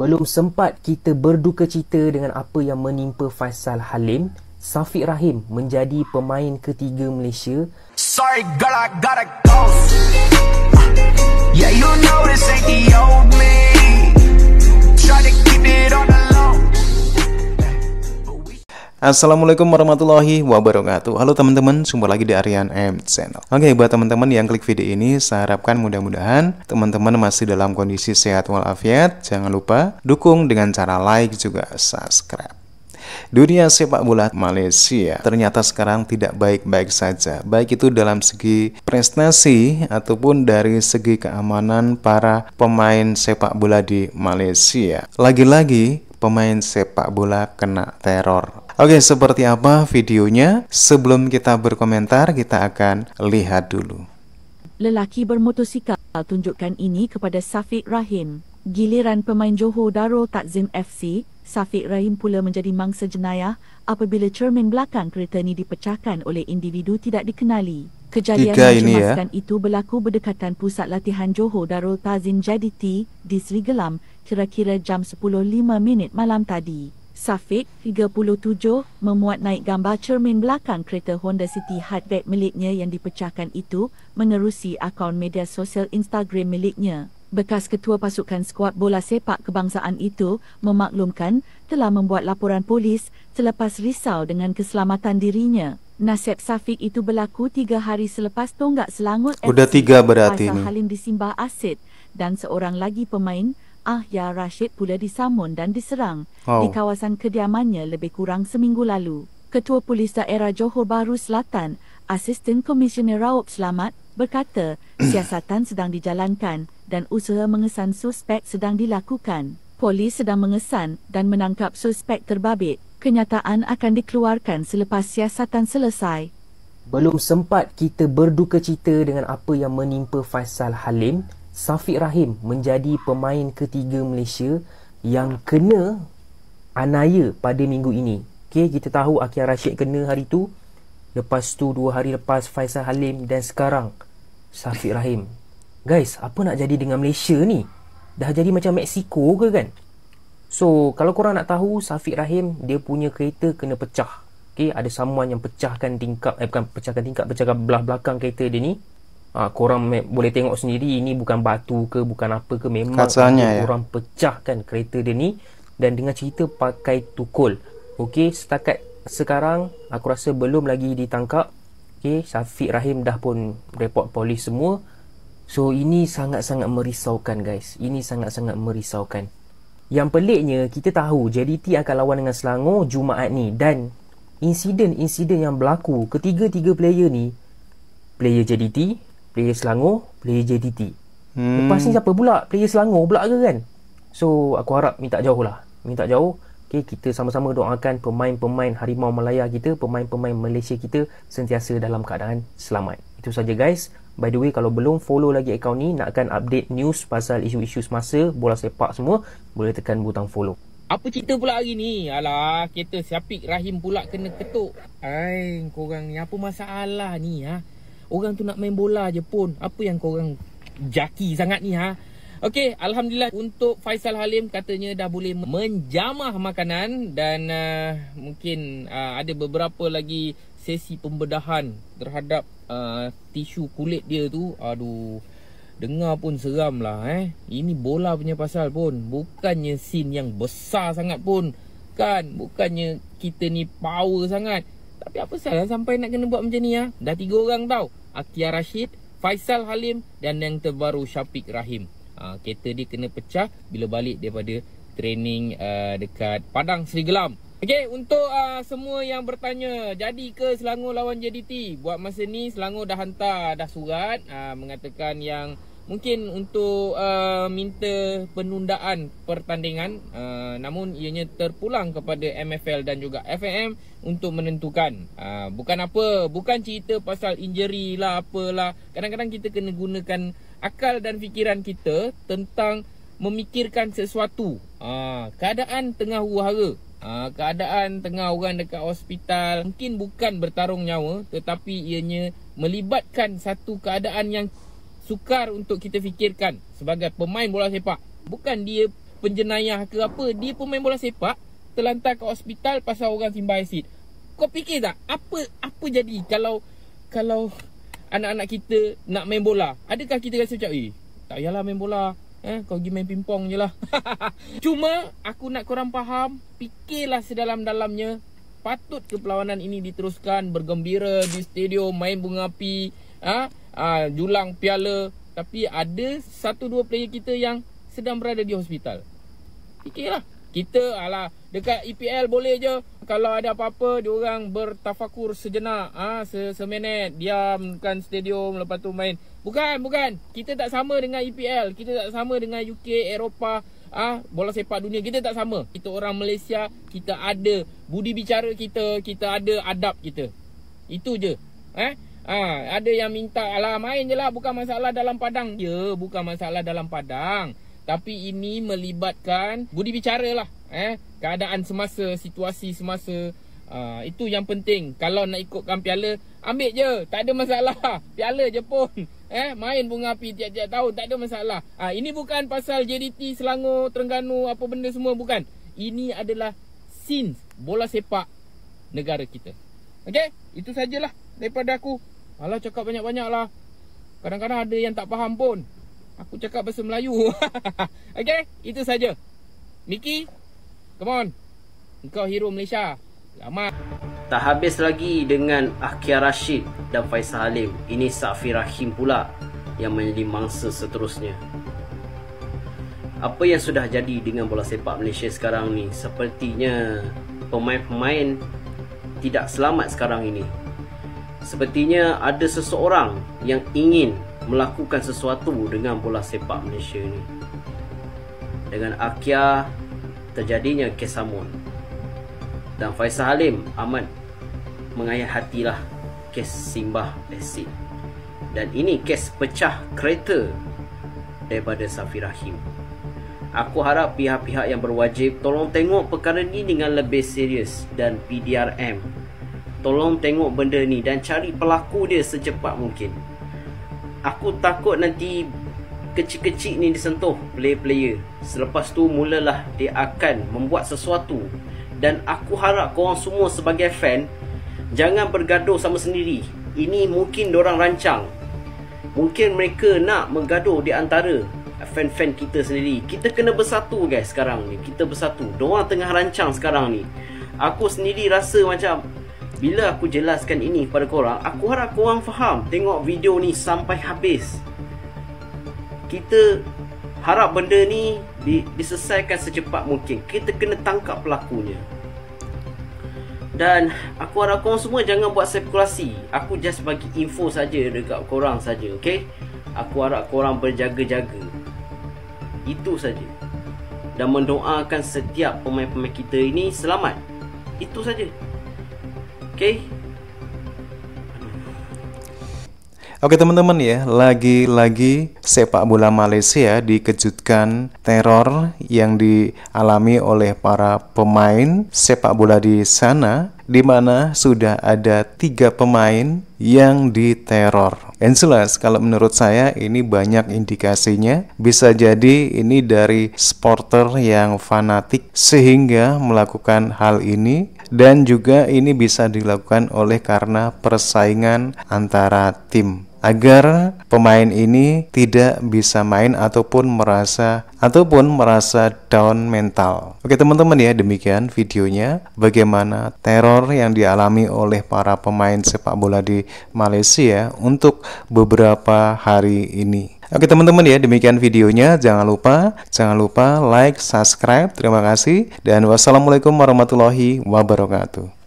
Belum sempat kita berduka cita dengan apa yang menimpa Faisal Halim, Safiq Rahim menjadi pemain ketiga Malaysia. Sorry, girl, I gotta go. Yeah, you know this ain't the old me. Try to keep it on the low. Assalamualaikum warahmatullahi wabarakatuh Halo teman-teman, jumpa lagi di Aryan M Channel Oke, buat teman-teman yang klik video ini Saya harapkan mudah-mudahan teman-teman masih dalam kondisi sehat walafiat Jangan lupa dukung dengan cara like juga subscribe Dunia sepak bola Malaysia ternyata sekarang tidak baik-baik saja, baik itu dalam segi prestasi ataupun dari segi keamanan para pemain sepak bola di Malaysia. Lagi-lagi, pemain sepak bola kena teror Oke, seperti apa videonya? Sebelum kita berkomentar, kita akan lihat dulu. Lelaki bermotosikal tunjukkan ini kepada Safiq Rahim. Giliran pemain Johor Darul Takzim FC, Safiq Rahim pula menjadi mangsa jenayah apabila cermin belakang kereta ini dipecahkan oleh individu tidak dikenali. Kejadian ya. mencemaskan ya. itu berlaku berdekatan pusat latihan Johor Darul Takzim JDT di Sri Gelam kira-kira jam 10.05 malam tadi. Safiq, 37, memuat naik gambar cermin belakang kereta Honda City hardback miliknya yang dipecahkan itu menerusi akaun media sosial Instagram miliknya. Bekas ketua pasukan skuad bola sepak kebangsaan itu memaklumkan telah membuat laporan polis selepas risau dengan keselamatan dirinya. Nasib Safiq itu berlaku tiga hari selepas tonggak selangut Sudah tiga berarti ini. Halim disimba asid dan seorang lagi pemain Ah, ya Rashid pula disamun dan diserang oh. di kawasan kediamannya lebih kurang seminggu lalu. Ketua Polis Daerah Johor Bahru Selatan, Assistant Komisioner Raup Selamat berkata siasatan sedang dijalankan dan usaha mengesan suspek sedang dilakukan. Polis sedang mengesan dan menangkap suspek terbabit. Kenyataan akan dikeluarkan selepas siasatan selesai. Belum sempat kita berduka cita dengan apa yang menimpa Faisal Halim, Safiq Rahim menjadi pemain ketiga Malaysia yang kena anaya pada minggu ini. Okey, kita tahu Akhil Rashid kena hari tu. Lepas tu dua hari lepas Faisal Halim dan sekarang Safiq Rahim. Guys, apa nak jadi dengan Malaysia ni? Dah jadi macam Mexico ke kan? So, kalau korang nak tahu Safiq Rahim dia punya kereta kena pecah. Okey, ada someone yang pecahkan tingkap eh bukan pecahkan tingkap, pecahkan belah belakang kereta dia ni. Ha, korang boleh tengok sendiri ini bukan batu ke bukan apa ke memang ya. orang pecahkan kereta dia ni dan dengan cerita pakai tukul okey setakat sekarang aku rasa belum lagi ditangkap okey Safiq Rahim dah pun report polis semua so ini sangat-sangat merisaukan guys ini sangat-sangat merisaukan yang peliknya kita tahu JDT akan lawan dengan Selangor Jumaat ni dan insiden-insiden yang berlaku ketiga-tiga player ni player JDT, player Selangor player JDT hmm. lepas ni siapa pula player Selangor pula ke kan so aku harap minta jauh lah minta jauh okay, kita sama-sama doakan pemain-pemain Harimau Malaya kita pemain-pemain Malaysia kita sentiasa dalam keadaan selamat itu saja guys By the way, kalau belum follow lagi akaun ni, nakkan update news pasal isu-isu semasa, bola sepak semua, boleh tekan butang follow. Apa cerita pula hari ni? Alah, kereta Siapik Rahim pula kena ketuk. Hai, korang ni apa masalah ni ha? Orang tu nak main bola je pun Apa yang korang jaki sangat ni ha Okey, Alhamdulillah untuk Faisal Halim katanya dah boleh menjamah makanan dan uh, mungkin uh, ada beberapa lagi sesi pembedahan terhadap uh, tisu kulit dia tu. Aduh, dengar pun seram lah eh. Ini bola punya pasal pun. Bukannya scene yang besar sangat pun. Kan, bukannya kita ni power sangat. Tapi apa salah sampai nak kena buat macam ni ya? Dah tiga orang tau. Akia Rashid, Faisal Halim dan yang terbaru Syafiq Rahim. Ha, kereta dia kena pecah bila balik daripada training uh, dekat Padang Seri Gelam. Okey, untuk uh, semua yang bertanya, jadi ke Selangor lawan JDT? Buat masa ni Selangor dah hantar dah surat uh, mengatakan yang mungkin untuk uh, minta penundaan pertandingan uh, namun ianya terpulang kepada MFL dan juga FAM untuk menentukan uh, bukan apa bukan cerita pasal injury lah apalah kadang-kadang kita kena gunakan akal dan fikiran kita tentang memikirkan sesuatu uh, keadaan tengah huru uh, keadaan tengah orang dekat hospital mungkin bukan bertarung nyawa tetapi ianya melibatkan satu keadaan yang sukar untuk kita fikirkan sebagai pemain bola sepak. Bukan dia penjenayah ke apa, dia pemain bola sepak terlantar ke hospital pasal orang timba asid. Kau fikir tak apa apa jadi kalau kalau anak-anak kita nak main bola? Adakah kita rasa macam, "Eh, tak payahlah main bola." Eh, kau pergi main pingpong je lah Cuma aku nak korang faham Fikirlah sedalam-dalamnya Patut ke perlawanan ini diteruskan Bergembira di stadium Main bunga api ha? uh, julang piala tapi ada satu dua player kita yang sedang berada di hospital. Fikirlah. Kita ala dekat EPL boleh je kalau ada apa-apa diorang bertafakur sejenak ah ha, semenit diamkan stadium lepas tu main. Bukan, bukan. Kita tak sama dengan EPL. Kita tak sama dengan UK, Eropah, ah ha, bola sepak dunia. Kita tak sama. Kita orang Malaysia, kita ada budi bicara kita, kita ada adab kita. Itu je. Eh? Ha, ada yang minta Alah main je lah Bukan masalah dalam padang Ya bukan masalah dalam padang Tapi ini melibatkan Budi bicara lah eh? Keadaan semasa Situasi semasa ha, Itu yang penting Kalau nak ikutkan piala Ambil je Tak ada masalah Piala je pun eh? Main bunga api tiap-tiap tahun Tak ada masalah ha, Ini bukan pasal JDT Selangor Terengganu Apa benda semua Bukan Ini adalah Scene Bola sepak Negara kita Okay Itu sajalah daripada aku. Alah cakap banyak-banyak lah. Kadang-kadang ada yang tak faham pun. Aku cakap bahasa Melayu. okay, itu saja. Miki, come on. Engkau hero Malaysia. lama Tak habis lagi dengan Akhya Rashid dan Faisal Halim. Ini Safi Rahim pula yang menjadi mangsa seterusnya. Apa yang sudah jadi dengan bola sepak Malaysia sekarang ni? Sepertinya pemain-pemain tidak selamat sekarang ini Sepertinya ada seseorang yang ingin melakukan sesuatu dengan bola sepak Malaysia ini. Dengan Akia terjadinya Kesamun dan Faisal Halim amat mengayat hatilah kes Simbah Asid. Dan ini kes pecah kereta daripada Safi Rahim. Aku harap pihak-pihak yang berwajib tolong tengok perkara ini dengan lebih serius dan PDRM Tolong tengok benda ni dan cari pelaku dia secepat mungkin. Aku takut nanti kecil-kecil ni disentuh player-player. Selepas tu mulalah dia akan membuat sesuatu. Dan aku harap korang semua sebagai fan jangan bergaduh sama sendiri. Ini mungkin orang rancang. Mungkin mereka nak menggaduh di antara fan-fan kita sendiri. Kita kena bersatu guys sekarang ni. Kita bersatu. Diorang tengah rancang sekarang ni. Aku sendiri rasa macam bila aku jelaskan ini pada korang, aku harap korang faham. Tengok video ni sampai habis. Kita harap benda ni diselesaikan secepat mungkin. Kita kena tangkap pelakunya. Dan aku harap korang semua jangan buat spekulasi. Aku just bagi info saja dekat korang saja, okay? Aku harap korang berjaga-jaga. Itu saja. Dan mendoakan setiap pemain-pemain kita ini selamat. Itu saja. okay? Oke teman-teman ya, lagi-lagi sepak bola Malaysia dikejutkan teror yang dialami oleh para pemain sepak bola di sana di mana sudah ada tiga pemain yang diteror. Dan kalau menurut saya ini banyak indikasinya bisa jadi ini dari supporter yang fanatik sehingga melakukan hal ini dan juga ini bisa dilakukan oleh karena persaingan antara tim agar pemain ini tidak bisa main ataupun merasa ataupun merasa down mental. Oke teman-teman ya demikian videonya bagaimana teror yang dialami oleh para pemain sepak bola di Malaysia untuk beberapa hari ini. Oke teman-teman ya demikian videonya jangan lupa jangan lupa like subscribe terima kasih dan wassalamualaikum warahmatullahi wabarakatuh.